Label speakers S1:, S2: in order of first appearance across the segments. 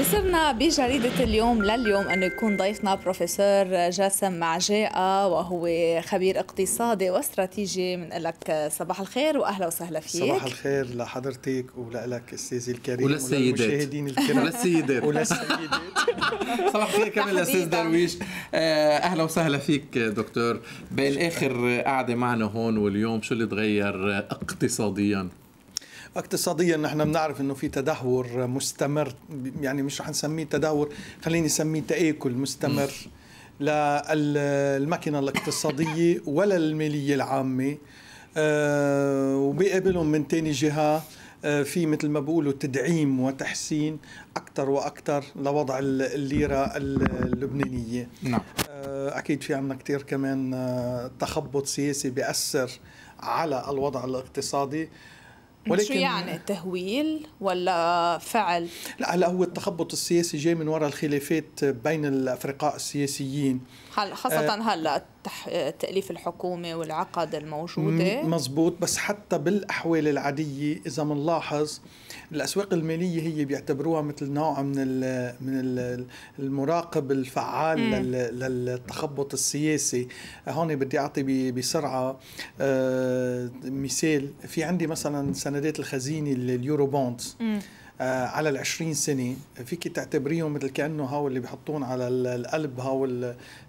S1: بصرنا بجريدة اليوم لليوم أنه يكون ضيفنا بروفيسور جاسم معجاء وهو خبير اقتصادي واستراتيجي من لك صباح الخير وأهلا وسهلا فيك صباح
S2: الخير لحضرتك ولك أستاذي الكريم وللسيدات وللمشاهدين الكرام وللسيدات وللسيدات
S3: صباح الخير كمان للأستاذ درويش
S2: آه، أهلا
S3: وسهلا فيك دكتور بين آخر قعدة معنا هون واليوم شو اللي تغير اقتصاديا
S2: اقتصاديا نحن بنعرف انه في تدهور مستمر يعني مش رح نسميه تدهور خليني اسميه تاكل مستمر للمكنه الاقتصاديه ولا الماليه العامه آه، وبيقابلهم من تاني جهه آه، في مثل ما بيقولوا تدعيم وتحسين اكثر واكثر لوضع الليره اللبنانيه نعم آه، اكيد في عندنا كثير كمان تخبط سياسي بياثر على الوضع الاقتصادي ولكن شو يعني
S1: تهويل ولا فعل؟
S2: لا هلا هو التخبط السياسي جاي من وراء الخلافات بين الافرقاء السياسيين
S1: خاصة آه، هلا تأليف الحكومة والعقد الموجودة
S2: مزبوط بس حتى بالأحوال العادية إذا منلاحظ الأسواق المالية هي بيعتبروها مثل نوع من من المراقب الفعال للتخبط السياسي هون بدي أعطي بسرعة آه، مثال في عندي مثلا سندات الخزينة اليورو بونز آه، على ال 20 سنه فيك تعتبريهم مثل كانه هاو اللي بحطون على القلب هاو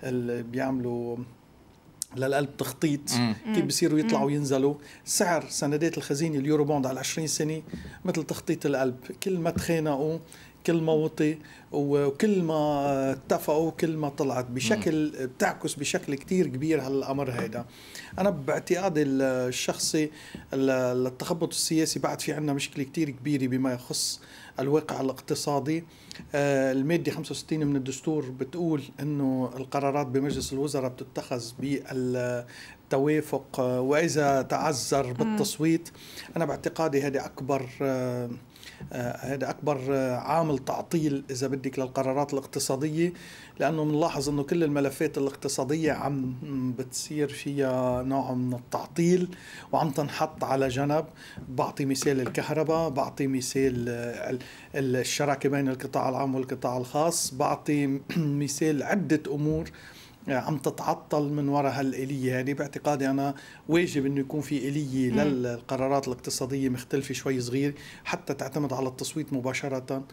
S2: اللي بيعملوا للقلب تخطيط كيف بيصيروا يطلعوا وينزلوا سعر سندات الخزينه اليورو بوند على 20 سنه مثل تخطيط القلب كل ما تخانقوا كل ما وطي وكل ما اتفقوا كل ما طلعت بشكل بتعكس بشكل كتير كبير هالامر هيدا انا باعتقادي الشخصي للتخبط السياسي بعد في عندنا مشكله كتير كبيره بما يخص الواقع الاقتصادي آه، المادة 65 من الدستور بتقول أنه القرارات بمجلس الوزراء بتتخذ بالتوافق آه، وإذا تعذر بالتصويت أنا باعتقادي هذه أكبر آه، آه، هذا أكبر آه، عامل تعطيل إذا بدك للقرارات الاقتصادية لأنه بنلاحظ أنه كل الملفات الاقتصادية عم بتصير فيها نوع من التعطيل وعم تنحط على جنب بعطي مثال الكهرباء بعطي مثال آه، الشراكة بين القطاع العام والقطاع الخاص بعطي مثال عدة أمور آه، عم تتعطل من وراء هالآلية هذه يعني باعتقادي أنا واجب أنه يكون في آلية للقرارات الاقتصادية مختلفة شوي صغير حتى تعتمد على التصويت مباشرة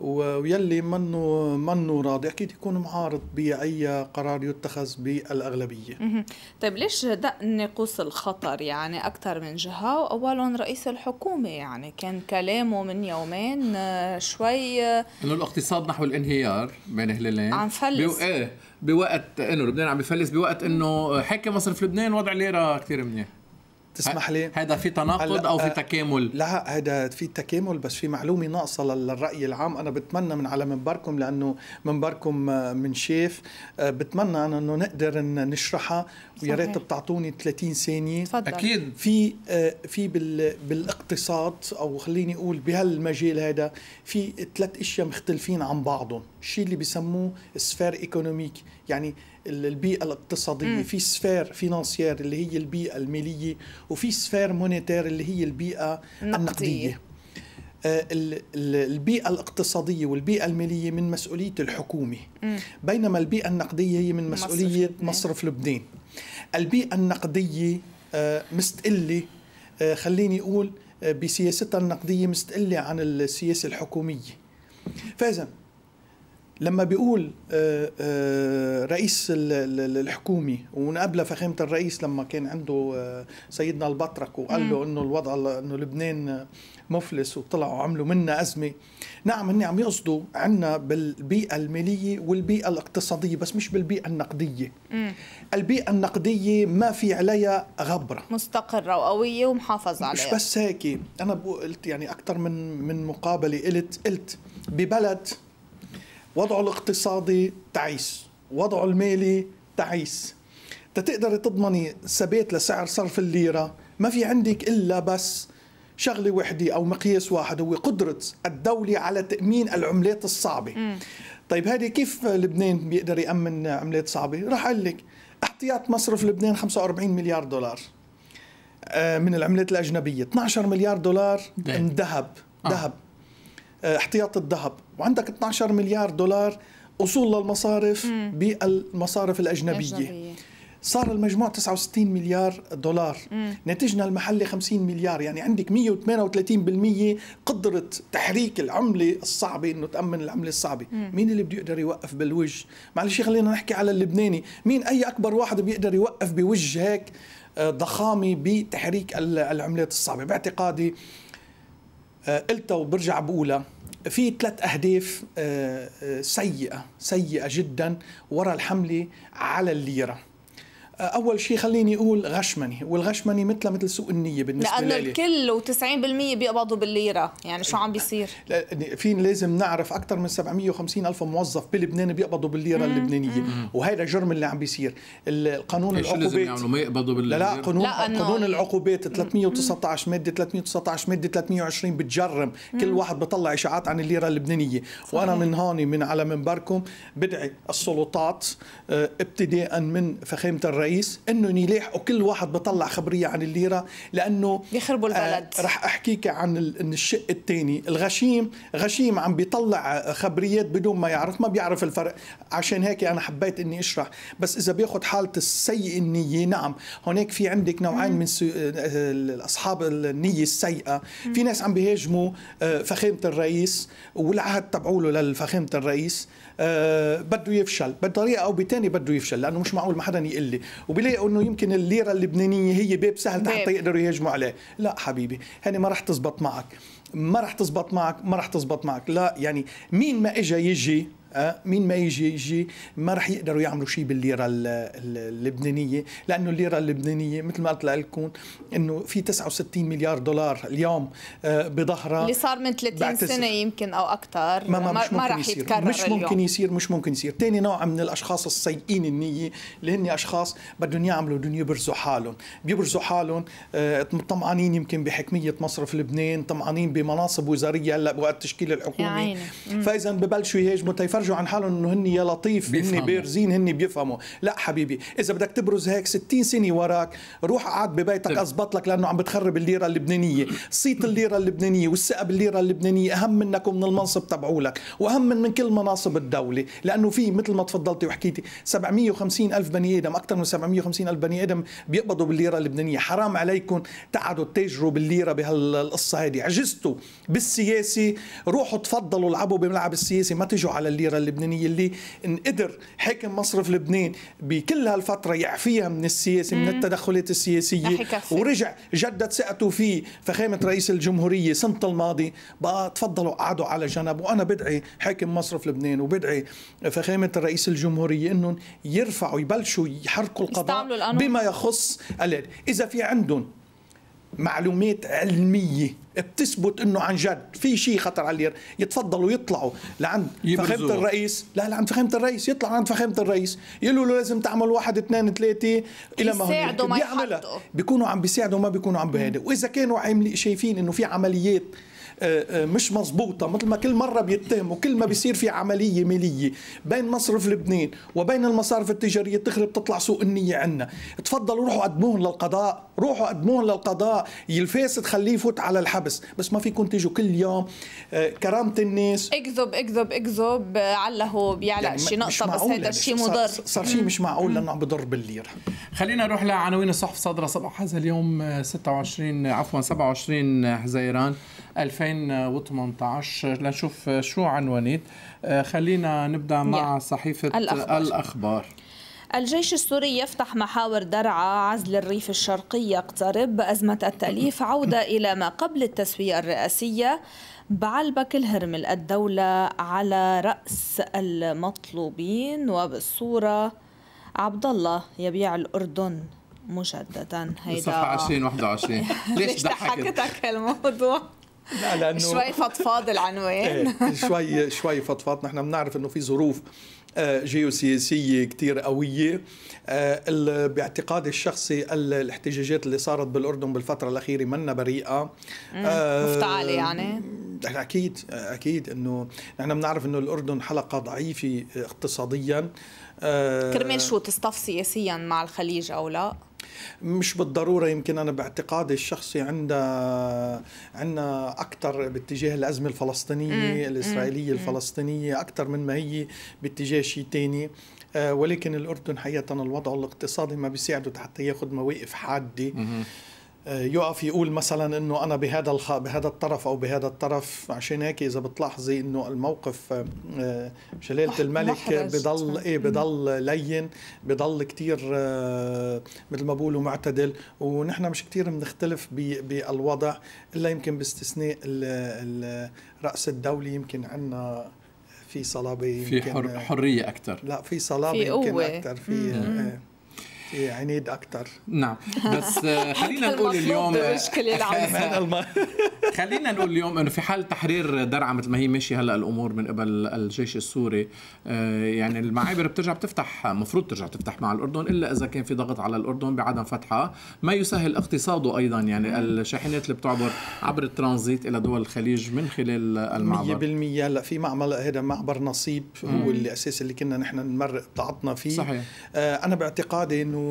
S2: ويلي منه منه راضي اكيد يكون معارض باي قرار يتخذ بالاغلبيه.
S1: طيب ليش دق نقوص الخطر يعني اكثر من جهه واولهم رئيس الحكومه يعني كان كلامه من يومين آه، شوي آه،
S3: انه الاقتصاد نحو الانهيار بين هلالين عم فلس بيو... ايه بوقت انه لبنان عم بفلس بوقت انه حكي مصرف لبنان وضع ليره كثير منيح تسمح لي هذا في تناقض او في آه،
S2: تكامل لا هذا في تكامل بس في معلومه ناقصه للراي العام انا بتمنى من على منبركم لانه منبركم آه، منشاف آه، بتمنى انا انه نقدر نشرحها ويا ريت بتعطوني 30 ثانيه صدق. اكيد في في بالاقتصاد او خليني اقول بهالمجال هذا في ثلاث اشياء مختلفين عن بعضهم الشيء اللي بيسموه سفير ايكونوميك يعني البيئه الاقتصاديه م. في سفير فينانسيير اللي هي البيئه الماليه وفي سفير مونيتير اللي هي البيئه النقديه, النقدية. آه، البيئة الاقتصادية والبيئة المالية من مسؤولية الحكومة بينما البيئة النقدية هي من مسؤولية مصرف لبنان البيئة النقدية آه، مستقلة آه، خليني أقول بسياستها النقدية مستقلة عن السياسة الحكومية فإذا لما بيقول آه، آه، رئيس الحكومي ونقابله فخامه الرئيس لما كان عنده آه، سيدنا البطرك وقال له انه الوضع انه لبنان مفلس وطلعوا عملوا منا ازمه نعم هن عم يقصدوا عنا بالبيئه الماليه والبيئه الاقتصاديه بس مش بالبيئه النقديه مم. البيئه النقديه ما في عليها غبره مستقره
S1: وقويه ومحافظه عليها مش بس
S2: هيك انا قلت يعني اكثر من من مقابله قلت قلت ببلد وضعه الاقتصادي تعيس وضعه المالي تعيس تقدر تضمني ثبات لسعر صرف الليره ما في عندك الا بس شغله وحده او مقياس واحد هو قدره الدوله على تامين العملات الصعبه م. طيب هذه كيف لبنان بيقدر يامن عملات صعبه راح اقول لك احتياط مصرف لبنان 45 مليار دولار آه، من العملات الاجنبيه 12 مليار دولار من ذهب آه. ذهب آه. آه، احتياط الذهب وعندك 12 مليار دولار اصول للمصارف بالمصارف الاجنبيه, الأجنبية. صار المجموع 69 مليار دولار ناتجنا المحلي 50 مليار يعني عندك 138% قدرة تحريك العملة الصعبة انه تأمن العملة الصعبة مم. مين اللي بده يقدر يوقف بالوجه معلش خلينا نحكي على اللبناني مين اي اكبر واحد بيقدر يوقف بوجه هيك آه، ضخامة بتحريك العملات الصعبة باعتقادي آه، قلتها وبرجع بقولها في ثلاث اهداف آه، آه، سيئه سيئه جدا وراء الحمله على الليره آه، اول شيء خليني اقول غشمنه والغشمنه مثل مثل سوء النيه بالنسبه لي لانه
S1: الكل و90% بيقبضوا بالليره يعني شو عم بيصير
S2: في لازم نعرف اكثر من 750 الف موظف بلبنان بيقبضوا بالليره اللبنانيه وهذا جرم اللي عم بيصير القانون إيه، العقوبات لازم يعملوا ما يقبضوا بالليره لا لا قانون لا قانون العقوبات 319 ماده 319 ماده 320 بتجرم كل واحد بطلع اشاعات عن الليره اللبنانيه صحيح. وانا من هون من على منبركم بدعي السلطات آه، ابتداء من فخامه الرئيس الرئيس انه يليح وكل واحد بطلع خبريه عن الليره لانه بيخربوا آه، البلد آه رح احكيك عن الشق الثاني الغشيم غشيم عم بيطلع آه، خبريات بدون ما يعرف ما بيعرف الفرق عشان هيك انا حبيت اني اشرح بس اذا بياخذ حاله السيء النيه نعم هناك في عندك نوعين من سو... آه، اصحاب النيه السيئه في ناس عم بيهاجموا فخامه الرئيس والعهد تبعوله للفخامه الرئيس آه، بده يفشل بطريقه او بثانيه بده يفشل لانه مش معقول ما حدا يقول لي وبيلاقوا انه يمكن الليره اللبنانيه هي باب سهل حتى يقدروا يهاجموا عليه لا حبيبي هني ما راح تزبط معك ما راح تزبط معك ما راح تزبط معك لا يعني مين ما اجى يجي أه، مين ما يجي يجي ما رح يقدروا يعملوا شيء بالليره اللبنانيه لانه الليره اللبنانيه مثل ما قلت لكم انه في 69 مليار دولار اليوم أه، بظهرها اللي
S1: صار من 30 سنه يمكن او اكثر ما, ما, مش ما رح يصير. يتكرر مش ممكن اليوم.
S2: يصير مش ممكن يصير ثاني نوع من الاشخاص السيئين النيه اللي هن اشخاص بدهم يعملوا بدهم يبرزوا حالهم بيبرزوا حالهم أه، طمعانين يمكن بحكميه مصرف لبنان طمعانين بمناصب وزاريه هلا بوقت تشكيل الحكومه فاذا ببلشوا يهاجموا طيب بيفرجوا عن حالهم انه هن يا لطيف هن بيرزين هن بيفهموا لا حبيبي اذا بدك تبرز هيك 60 سنه وراك روح قعد ببيتك اضبط لك لانه عم بتخرب الليره اللبنانيه صيت الليره اللبنانيه والثقه بالليره اللبنانيه اهم منك ومن المنصب تبعولك واهم من, من كل مناصب الدوله لانه في مثل ما تفضلتي وحكيتي 750 الف بني ادم اكثر من 750 الف بني ادم بيقبضوا بالليره اللبنانيه حرام عليكم تقعدوا تتاجروا بالليره بهالقصه هذه عجزتوا بالسياسي روحوا تفضلوا العبوا بملعب السياسي ما تجوا على الليره الصغيره اللبنانيه اللي نقدر حاكم مصرف لبنان بكل هالفتره يعفيها من السياسه من التدخلات السياسيه ورجع جدد ثقته فيه فخامه رئيس الجمهوريه سنه الماضي بقى تفضلوا قعدوا على جنب وانا بدعي حاكم مصرف لبنان وبدعي فخامه رئيس الجمهوريه انهم يرفعوا يبلشوا يحركوا القضاء بما يخص اذا في عندهم معلومات علميه بتثبت انه عن جد في شيء خطر على الير يتفضلوا يطلعوا لعند فخامه الرئيس لا لعند فخامه الرئيس يطلع عند فخامه الرئيس يقولوا له لازم تعمل واحد اثنين ثلاثه الى ما هو بيعملها بيكونوا عم بيساعدوا ما بيكونوا عم بهذا واذا كانوا عاملين شايفين انه في عمليات آه، آه، مش مضبوطة مثل ما كل مرة بيتهموا كل ما بيصير في عملية مالية بين مصرف لبنان وبين المصارف التجارية تخرب تطلع سوء النية عنا تفضلوا روحوا قدموهم للقضاء روحوا قدموهم للقضاء يلفاس تخليه يفوت على الحبس بس ما فيكم تيجوا كل يوم آه، كرامة الناس
S1: اكذب اكذب اكذب عله بيعلق يعني شي نقطة بس هذا يعني الشيء مضر صار
S2: شيء مش معقول لأنه عم بضر
S3: بالليرة خلينا نروح لعناوين الصحف صادرة صباح هذا اليوم 26 عفوا 27 حزيران 2018 لنشوف شو عنوانيت آه، خلينا نبدا مع صحيفه الأخبار, الأخبار.
S1: الجيش السوري يفتح محاور درعا عزل الريف الشرقي يقترب أزمة التأليف عودة إلى ما قبل التسوية الرئاسية بعلبك الهرمل الدولة على رأس المطلوبين وبالصورة عبد الله يبيع الأردن مجددا هيدا صفحة
S3: 2021 ليش
S1: ضحكتك الموضوع
S2: لا لانه شوي
S1: فضفاض العنوان
S2: إيه، شوي شوي فضفاض نحن بنعرف انه في ظروف آه، جيوسياسية كتير قوية آه، باعتقادي الشخصي الاحتجاجات اللي صارت بالأردن بالفترة الأخيرة منا بريئة آه، مفتعلة يعني أكيد أكيد أنه نحن بنعرف أنه الأردن حلقة ضعيفة اقتصاديا كرمال شو
S1: تصطف سياسيا مع الخليج أو لا؟
S2: مش بالضروره يمكن انا باعتقادي الشخصي عندنا عندنا اكثر باتجاه الازمه الفلسطينيه الاسرائيليه الفلسطينيه اكثر من ما هي باتجاه شيء تاني آه، ولكن الاردن حقيقه الوضع الاقتصادي ما بيساعده حتى ياخذ مواقف حاده آه، يقف يقول مثلا انه انا بهذا الخ... بهذا الطرف او بهذا الطرف عشان هيك اذا بتلاحظي انه الموقف جلاله آه، الملك بضل طيب. ايه بضل لين بضل كثير آه، مثل ما بقولوا معتدل ونحن مش كثير بنختلف بالوضع الا يمكن باستثناء راس الدوله يمكن عندنا في صلابه في حر... حريه اكثر لا في صلابه في يمكن اكثر في عنيد يعني اكثر نعم بس خلينا نقول اليوم
S3: خلينا نقول اليوم انه في حال تحرير درعا مثل ما هي ماشيه هلا الامور من قبل الجيش السوري آه، يعني المعابر بترجع بتفتح مفروض ترجع تفتح مع الاردن الا اذا كان في ضغط على الاردن بعدم فتحها ما يسهل اقتصاده ايضا يعني نعم. الشاحنات اللي
S2: بتعبر عبر الترانزيت الى دول الخليج من خلال المعبر 100% هلا في معمل هذا معبر نصيب هو اللي اساس اللي كنا نحن نمرق طعطنا فيه صحيح. آه، انا باعتقادي انه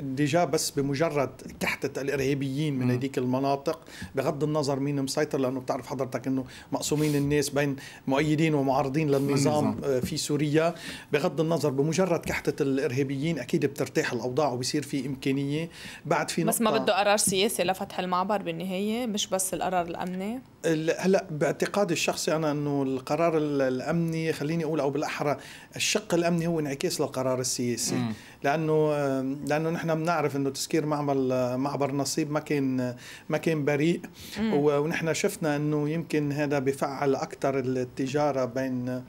S2: ديجا بس بمجرد كحتة الارهابيين من هذيك المناطق بغض النظر مين مسيطر لانه بتعرف حضرتك انه مقسومين الناس بين مؤيدين ومعارضين للنظام آه، في سوريا بغض النظر بمجرد كحتة الارهابيين اكيد بترتاح الاوضاع وبصير في امكانيه بعد في بس ما بده
S1: قرار سياسي لفتح المعبر بالنهايه مش بس القرار الامني
S2: هلا باعتقادي الشخصي انا انه القرار الامني خليني اقول او بالاحرى الشق الامني هو انعكاس للقرار السياسي مم. لانه لانه نحن بنعرف انه تسكير معمل آه، معبر نصيب ما كان آه، ما كان بريء ونحن شفنا انه يمكن هذا بفعل اكثر التجاره بين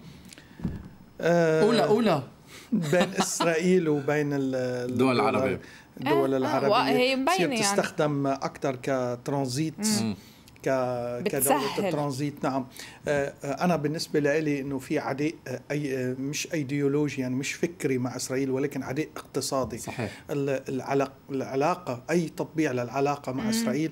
S2: آه، اولى اولى بين اسرائيل وبين الدول العربيه الدول العربيه هي مبينه يعني تستخدم اكثر كترانزيت ك كدوله نعم آه، انا بالنسبه لي انه في عداء آه، أي آه، مش ايديولوجي يعني مش فكري مع اسرائيل ولكن عداء اقتصادي صحيح العلاقه اي تطبيع للعلاقه مع مم. اسرائيل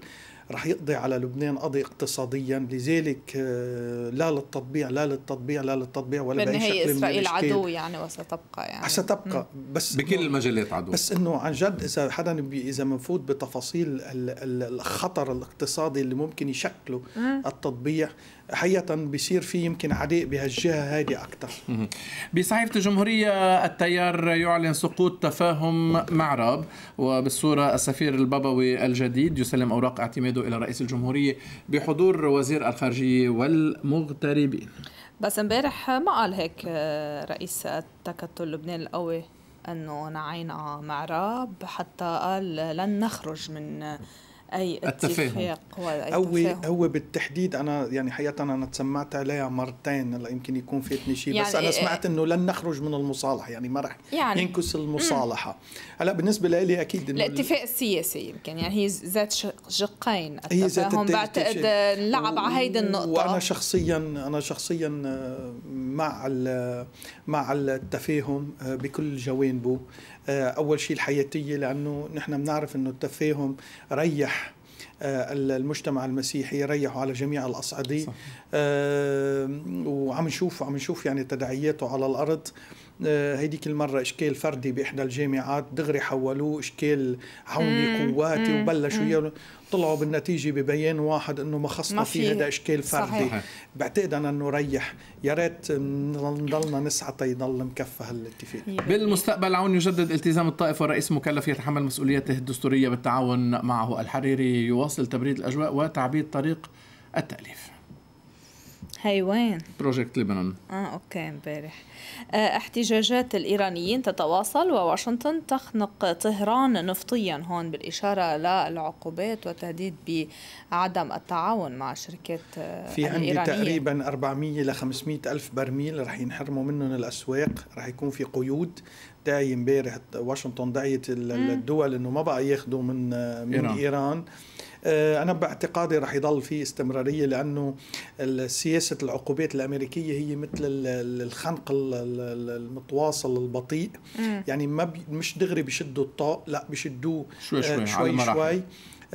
S2: رح يقضي على لبنان قضي اقتصاديا لذلك آه، لا للتطبيع لا للتطبيع لا للتطبيع ولا بأي شكل إسرائيل من عدو
S1: يعني وستبقى يعني
S2: ستبقى بس بكل المجالات عدو بس إنه عن جد إذا حدا إذا منفوت بتفاصيل الخطر الاقتصادي اللي ممكن يشكله التطبيع حقيقة بيصير في يمكن عداء بهالجهة هذه أكثر
S3: بصحيفة الجمهورية التيار يعلن سقوط تفاهم معرب وبالصورة السفير البابوي الجديد يسلم أوراق اعتماده إلى رئيس الجمهورية بحضور وزير الخارجية والمغتربين بس
S1: امبارح ما قال هيك آه، رئيس التكتل لبنان القوي أنه نعينا مع راب حتى قال لن نخرج من اي التفاهم هو
S2: هو بالتحديد انا يعني حقيقه انا تسمعت عليها مرتين يمكن يكون فاتني شيء يعني بس انا إيه- سمعت انه لن نخرج من المصالحه يعني ما رح يعني ينكس المصالحه هلا بالنسبه لي اكيد الاتفاق
S1: السياسي يمكن يعني هي ذات شقين التفاهم بعتقد لعب على هيدي النقطه
S2: وانا شخصيا انا شخصيا آه، مع مع التفاهم آه، بكل جوانبه آه، اول شيء الحياتيه لانه نحن بنعرف انه التفاهم ريح آه، المجتمع المسيحي ريحوا على جميع الاصعده آه، وعم نشوف عم نشوف يعني تداعياته على الارض آه، هيديك المره اشكال فردي باحدى الجامعات دغري حولوه اشكال عوني قواتي وبلشوا طلعوا بالنتيجه ببيان واحد انه ما خصنا فيه هذا اشكال فردي صحيح. بعتقد انا انه ريح يا ريت نضلنا نسعى تيضل مكفى هالاتفاق
S3: بالمستقبل عون يجدد التزام الطائف والرئيس مكلف يتحمل مسؤوليته الدستوريه بالتعاون معه الحريري يواصل تبريد الاجواء وتعبيد طريق التاليف هي وين؟ بروجكت لبنان
S1: اه اوكي امبارح آه، احتجاجات الايرانيين تتواصل وواشنطن تخنق طهران نفطيا هون بالاشاره للعقوبات وتهديد بعدم التعاون مع شركات آه، في عندي الإيرانية. تقريبا
S2: 400 ل 500 الف برميل رح ينحرموا منهم الاسواق رح يكون في قيود داعي امبارح واشنطن دعيت الدول انه ما بقى ياخذوا من آه، من ايران, إيران. آه، أنا باعتقادي رح يضل في استمرارية لأنه سياسة العقوبات الأمريكية هي مثل الخنق المتواصل البطيء يعني ما مش دغري بيشدوا الطاق لا بيشدوه شوي شوي, آه، شوي, شوي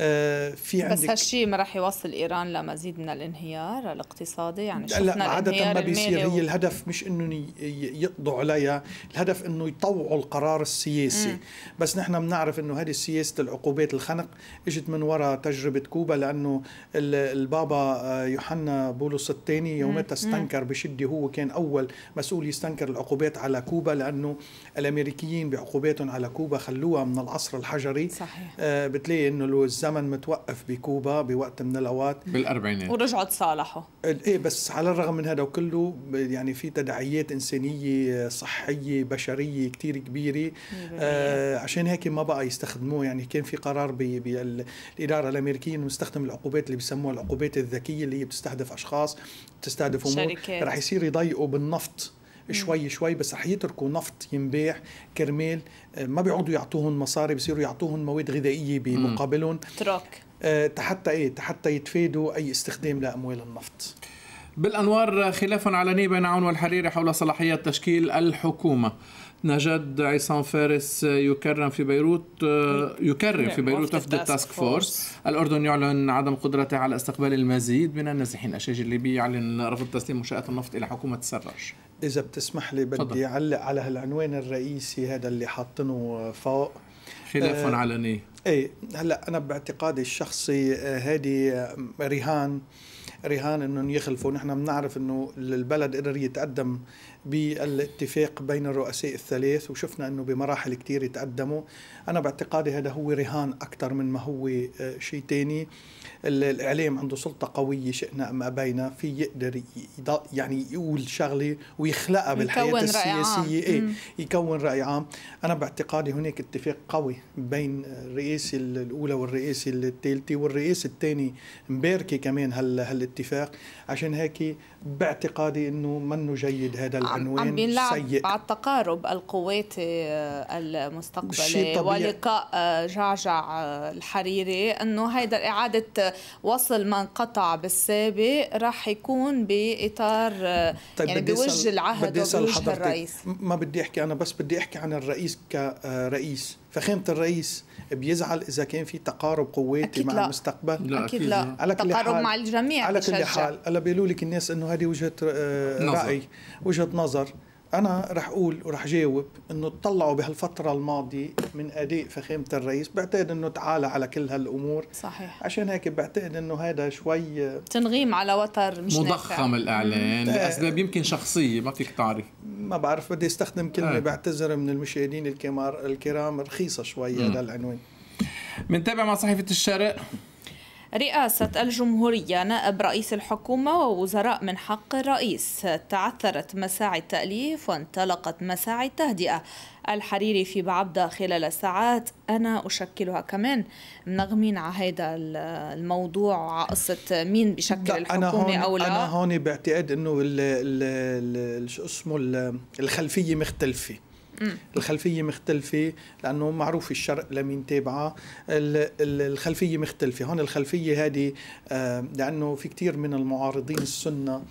S2: آه، في عندك بس هالشيء
S1: ما راح يوصل ايران لمزيد من الانهيار الاقتصادي يعني شفنا لا عاده ما بيصير هي
S2: الهدف مش انه يقضوا عليها الهدف انه يطوعوا القرار السياسي مم. بس نحن بنعرف انه هذه سياسه العقوبات الخنق اجت من وراء تجربه كوبا لانه البابا آه، يوحنا بولس الثاني يومتها استنكر بشده هو كان اول مسؤول يستنكر العقوبات على كوبا لانه الامريكيين بعقوباتهم على كوبا خلوها من العصر الحجري صحيح آه، بتلاقي انه الزمن متوقف بكوبا بوقت من الاوقات بالاربعينات
S1: ورجعوا تصالحوا
S2: ايه بس على الرغم من هذا كله يعني في تداعيات انسانيه صحيه بشريه كثير كبيره آه عشان هيك ما بقى يستخدموه يعني كان في قرار بالاداره الامريكيه انه يستخدم العقوبات اللي بيسموها العقوبات الذكيه اللي هي بتستهدف اشخاص بتستهدف امور رح يصير يضيقوا بالنفط شوي شوي بس رح يتركوا نفط ينباع كرمال آه، ما بيقعدوا يعطوهم مصاري بصيروا يعطوهم مواد غذائيه بمقابلهم تراك آه، حتى ايه حتى يتفادوا اي استخدام لاموال النفط بالانوار خلاف علني بين عون
S3: والحريري حول صلاحيه تشكيل الحكومه نجد عصام فارس يكرم في بيروت آه، يكرم في بيروت وفد التاسك فورس الأردن يعلن عدم قدرته على استقبال المزيد من النازحين الشيش الليبي يعلن رفض تسليم منشآت النفط إلى حكومة
S2: السراج اذا بتسمح لي بدي اعلق على هالعنوان الرئيسي هذا اللي حاطينه فوق خلافا آه علني ايه هلا انا باعتقادي الشخصي هذه آه, آه، رهان رهان انهم يخلفوا نحن بنعرف انه البلد قدر يتقدم بالاتفاق بين الرؤساء الثلاث وشفنا انه بمراحل كثير تقدموا انا باعتقادي هذا هو رهان اكثر من ما هو آه، شيء ثاني الاعلام عنده سلطه قويه شئنا ام ابينا في يقدر يعني يقول شغله ويخلقها بالحياه السياسيه ايه يكون راي عام انا باعتقادي هناك اتفاق قوي بين الرئاسه الاولى والرئاسه الثالثه والرئيس الثاني مباركي كمان هال هالاتفاق عشان هيك باعتقادي انه منه جيد هذا عم, عم بينلعب سيء. على
S1: التقارب القواتي آه، المستقبلي ولقاء آه، جعجع آه، الحريري انه هيدا اعاده وصل ما انقطع بالسابق راح يكون باطار طيب يعني بوجه العهد وبوجه الرئيس
S2: ما بدي احكي انا بس بدي احكي عن الرئيس كرئيس فخامه الرئيس بيزعل اذا كان في تقارب قواتي مع لا. المستقبل لا اكيد لا على كل تقارب حال مع
S1: الجميع على كل حال
S2: هلا بيقولوا لك الناس انه هذه وجهه آه، راي وجهه نظر انا رح اقول ورح جاوب انه تطلعوا بهالفتره الماضيه من اداء فخامه الرئيس بعتقد انه تعالى على كل هالامور صحيح عشان هيك بعتقد انه هذا شوي آه،
S1: تنغيم على وتر مش مضخم نافع.
S2: الاعلان لاسباب يمكن شخصيه ما فيك تعرف ما بعرف بدي استخدم كلمه آه. بعتذر من المشاهدين الكرام رخيصه شويه هذا العنوان بنتابع مع صحيفه الشرق
S3: رئاسة
S1: الجمهورية نائب رئيس الحكومة ووزراء من حق الرئيس تعثرت مساعي التأليف وانطلقت مساعي التهدئة الحريري في بعبدة خلال ساعات أنا أشكلها كمان منغمين على هذا الموضوع على قصة مين بشكل الحكومة أو لا أنا
S2: هون باعتقاد أنه شو اسمه الخلفية مختلفة الخلفيه مختلفه لانه معروف الشرق لمين تابعه الخلفيه مختلفه هون الخلفيه هذه آه، لانه في كثير من المعارضين السنه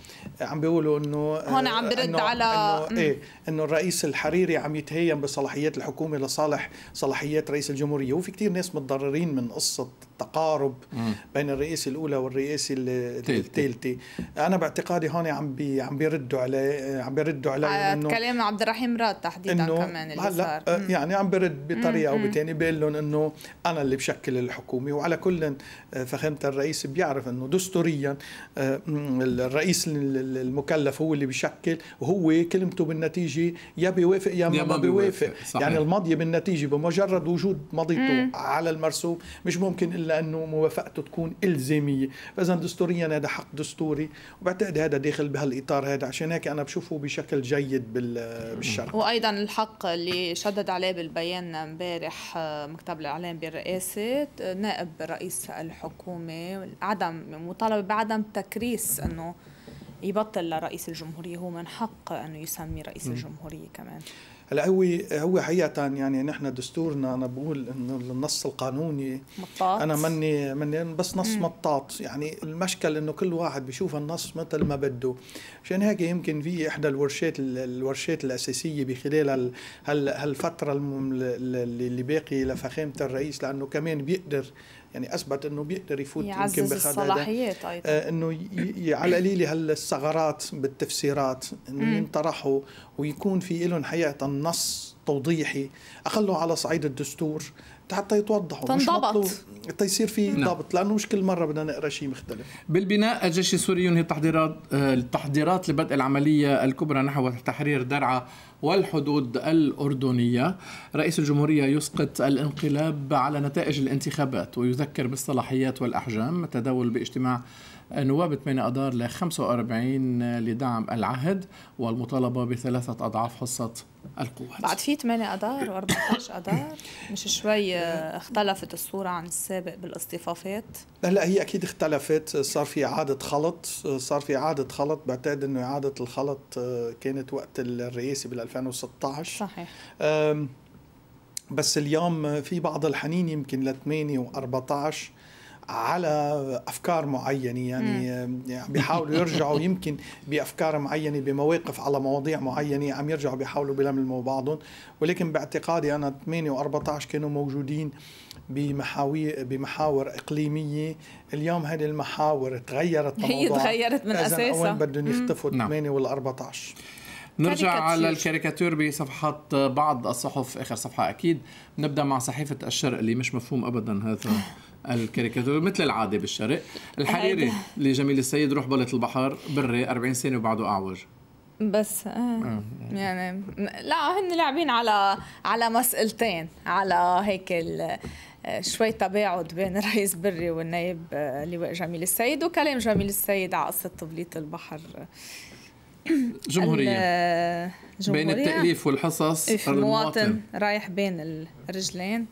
S2: عم بيقولوا انه آه، هون عم برد إنه على انه ايه انه الرئيس الحريري عم يتهيم بصلاحيات الحكومه لصالح صلاحيات رئيس الجمهوريه وفي كثير ناس متضررين من قصه التقارب بين الرئيس الاولى والرئيس الثالثه انا باعتقادي هون عم بي عم بيردوا عليه عم بيردوا علي آه، انه كلام
S1: عبد الرحيم راد تحديدا كمان اللي صار.
S2: آه، يعني عم برد بطريقه او بثانيه بقول لهم انه انا اللي بشكل الحكومه وعلى كل فخامه الرئيس بيعرف انه دستوريا آه، الرئيس المكلف هو اللي بيشكل وهو كلمته بالنتيجه يا بيوافق يا ما, ما بيوافق يعني الماضيه بالنتيجه بمجرد وجود ماضيته على المرسوم مش ممكن الا لانه موافقته تكون الزاميه فاذا دستوريا هذا حق دستوري وبعتقد هذا داخل بهالاطار هذا عشان هيك انا بشوفه بشكل جيد بالشرع
S1: وايضا الحق اللي شدد عليه بالبيان امبارح آه، مكتب الاعلام بالرئاسه نائب رئيس الحكومه عدم مطالبه بعدم تكريس انه يبطل لرئيس الجمهوريه هو من حق انه يسمي رئيس الجمهوريه كمان
S2: هلا هو هو حقيقه يعني نحن دستورنا انا بقول انه النص القانوني مطاط انا مني مني بس نص مم. مطاط يعني المشكل انه كل واحد بيشوف النص مثل ما بده عشان هيك يمكن في احدى الورشات الورشات الاساسيه بخلال هالفتره اللي باقي لفخامه الرئيس لانه كمان بيقدر يعني اثبت انه بيقدر يفوت يمكن الصلاحيات ايضا آه، انه ي... على القليله هالثغرات بالتفسيرات انه ينطرحوا ويكون في لهم حقيقه النص توضيحي اقله على صعيد الدستور حتى يتوضحوا تنضبط تيصير في نعم. ضبط لانه مش كل مره بدنا نقرا شيء مختلف
S3: بالبناء الجيش السوري ينهي التحضيرات آه، التحضيرات لبدء العمليه الكبرى نحو تحرير درعا والحدود الاردنيه رئيس الجمهوريه يسقط الانقلاب على نتائج الانتخابات ويذكر بالصلاحيات والاحجام التداول باجتماع نواب 8 أدار ل 45 لدعم العهد والمطالبة بثلاثة أضعاف حصة القوات
S1: بعد في 8 أدار و14 أدار مش شوي آه، اختلفت الصورة عن السابق بالاصطفافات
S2: لا هي أكيد اختلفت صار في إعادة خلط صار في إعادة خلط بعتقد أنه إعادة الخلط آه، كانت وقت الرئاسة بال 2016 صحيح بس اليوم في بعض الحنين يمكن ل 8 و14 على افكار معينه يعني, يعني بيحاولوا يرجعوا يمكن بافكار معينه بمواقف على مواضيع معينه عم يرجعوا بيحاولوا بيلملموا بعضهم ولكن باعتقادي انا 8 و14 كانوا موجودين بمحاوي بمحاور اقليميه اليوم هذه المحاور تغيرت هي تغيرت من اساسها وين بدهم يختفوا 8 نعم. وال14 نرجع على
S3: الكاريكاتير بصفحات بعض الصحف اخر صفحه اكيد نبدا مع صحيفه الشرق اللي مش مفهوم ابدا هذا الكاريكاتير مثل العاده بالشرق الحريري أيوة. لجميل السيد روح بلة البحر بري 40 سنه وبعده اعوج
S1: بس آه, آه، يعني. يعني لا هن لاعبين على على مسألتين على هيك آه، شوي تباعد بين الرئيس بري والنائب اللواء آه، جميل السيد وكلام جميل السيد على قصه تبليط البحر
S3: جمهورية
S1: آه، بين التأليف والحصص المواطن, المواطن رايح بين الرجلين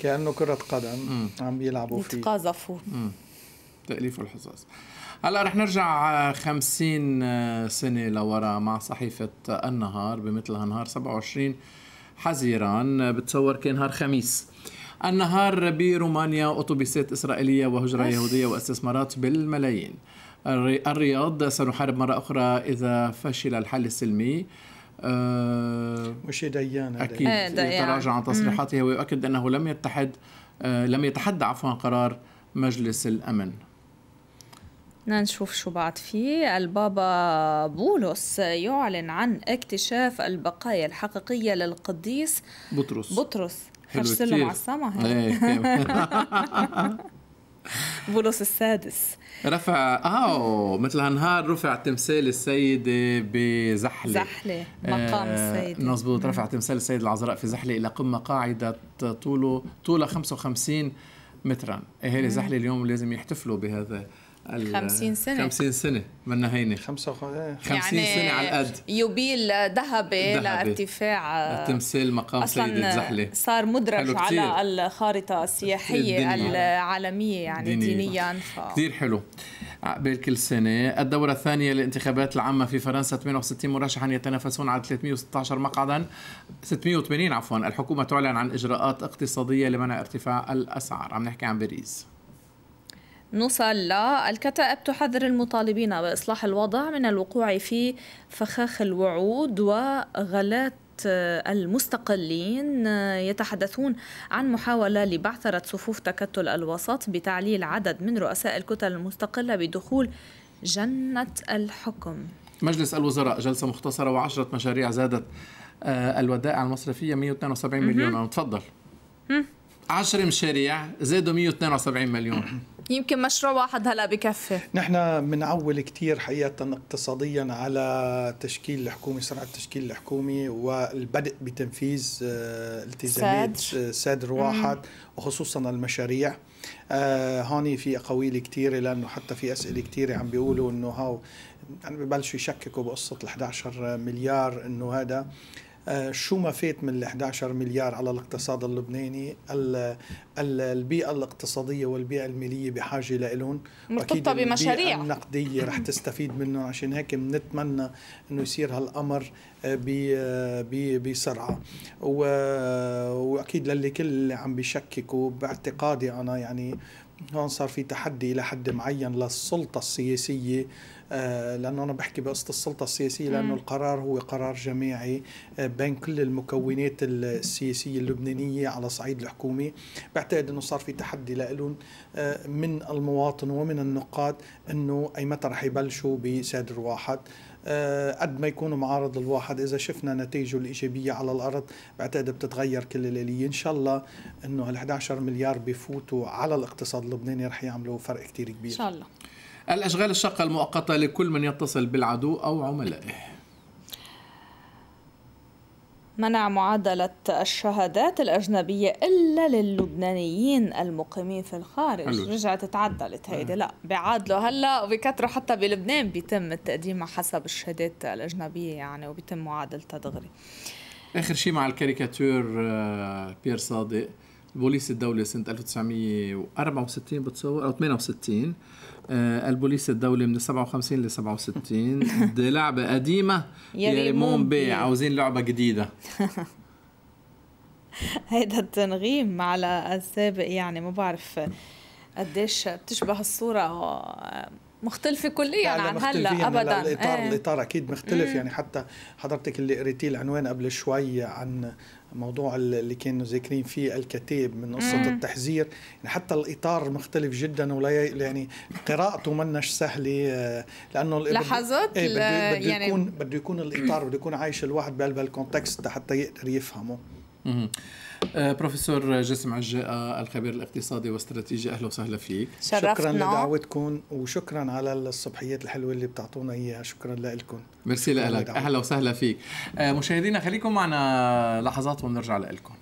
S2: كأنه كرة قدم مم. عم يلعبوا فيه يتقاذفوا تأليف والحصص
S3: هلا رح نرجع 50 آه، سنة لورا مع صحيفة النهار بمثل هالنهار 27 حزيران آه، بتصور كان نهار خميس النهار برومانيا أوتوبيسات إسرائيلية وهجرة يهودية واستثمارات بالملايين الرياض سنحارب مرة أخرى إذا فشل الحل السلمي وشي آه، مش ديان أكيد آه، يتراجع عن تصريحاته ويؤكد أنه لم يتحد آه، لم يتحدى عفوا قرار مجلس الأمن
S1: نشوف شو بعد فيه البابا بولس يعلن عن اكتشاف البقايا الحقيقية للقديس بطرس بطرس حلو كتير على السما إيه، بولس السادس
S3: رفع اه مثل هالنهار رفع تمثال السيدة بزحلة زحلة آه، مقام السيدة آه مزبوط رفع تمثال السيدة العذراء في زحلة إلى قمة قاعدة طوله طولها 55 مترا أهالي زحلة اليوم لازم يحتفلوا بهذا 50 سنة 50 سنة منا هينة 55 يعني 50 سنة على القد
S1: يوبيل ذهبي لارتفاع
S3: تمثال مقام سيدة زحلة صار مدرج على
S1: الخارطة السياحية العالمية يعني دينية. دينيا ف... كثير
S3: حلو عقبال كل سنة الدورة الثانية للانتخابات العامة في فرنسا 68 مرشحا يتنافسون على 316 مقعدا 680 عفوا الحكومة تعلن عن إجراءات اقتصادية لمنع ارتفاع الأسعار عم نحكي عن باريس
S1: نوصل للكتائب تحذر المطالبين بإصلاح الوضع من الوقوع في فخاخ الوعود وغلاة المستقلين يتحدثون عن محاولة لبعثرة صفوف تكتل الوسط بتعليل عدد من رؤساء الكتل المستقلة بدخول جنة الحكم
S3: مجلس الوزراء جلسة مختصرة وعشرة مشاريع زادت آه، الودائع المصرفية 172 مليون تفضل 10 مشاريع زادوا 172 مليون
S1: يمكن مشروع واحد هلا بكفي
S2: نحن بنعول كثير حقيقه اقتصاديا على تشكيل الحكومه سرعه التشكيل الحكومي والبدء بتنفيذ آه، التزامات سادر آه، واحد وخصوصا المشاريع آه، هون في اقاويل كثيره لانه حتى في اسئله كثيره عم بيقولوا انه هاو يعني ببلشوا يشككوا بقصه ال 11 مليار انه هذا آه، شو ما فات من ال 11 مليار على الاقتصاد اللبناني البيئة الاقتصادية والبيئة المالية بحاجة لهم مرتبطة بمشاريع النقدية رح تستفيد منهم عشان هيك بنتمنى انه يصير هالامر آه، آه، بسرعة واكيد للي كل اللي عم بيشككوا باعتقادي انا يعني هون صار في تحدي الى حد معين للسلطة السياسية آه، لانه انا بحكي بقصه السلطه السياسيه لانه القرار هو قرار جماعي آه، بين كل المكونات السياسيه اللبنانيه على صعيد الحكومه بعتقد انه صار في تحدي لهم آه، من المواطن ومن النقاد انه اي متى رح يبلشوا بسادر واحد قد ما يكون معارض الواحد اذا شفنا نتائجه الايجابيه على الارض بعتقد بتتغير كل الاليه ان شاء الله انه هال 11 مليار بفوتوا على الاقتصاد اللبناني رح يعملوا فرق كتير كبير ان شاء الله الأشغال الشاقة المؤقتة لكل من يتصل بالعدو أو عملائه
S1: منع معادلة الشهادات الأجنبية إلا للبنانيين المقيمين في الخارج حلوش. رجعت تعدلت هيدي لا بيعادلوا هلا وبكثروا حتى بلبنان بيتم التقديم حسب الشهادات الأجنبية يعني وبيتم معادلتها دغري
S3: آخر شيء مع الكاريكاتور آه، بيير صادق بوليس الدولة سنة 1964 بتصور أو 68 آه، البوليس الدولي من 57 ل 67 دي لعبة قديمة
S1: يا ريمون
S3: بي عاوزين لعبة جديدة
S1: هيدا التنغيم على السابق يعني ما بعرف قديش بتشبه الصورة آه، مختلفة كليا عن هلا ابدا الاطار ايه.
S2: الاطار اكيد مختلف مم. يعني حتى حضرتك اللي قريتي العنوان قبل شوي عن موضوع اللي كانوا ذاكرين فيه الكتاب من قصة مم. التحذير يعني حتى الإطار مختلف جدا ولا يعني قراءته منش سهلة آه، لأنه لحظات إيه بده, يعني يكون بده يكون الإطار بده يكون عايش الواحد بهالكونتكست حتى يقدر يفهمه مم.
S3: آه، بروفيسور جاسم عجاقه الخبير الاقتصادي والاستراتيجي اهلا وسهلا فيك شكرا
S2: لدعوتكم وشكرا على الصبحيات الحلوه اللي بتعطونا اياها شكرا لكم ميرسي لك
S3: اهلا وسهلا فيك آه، مشاهدينا خليكم معنا لحظات ونرجع لكم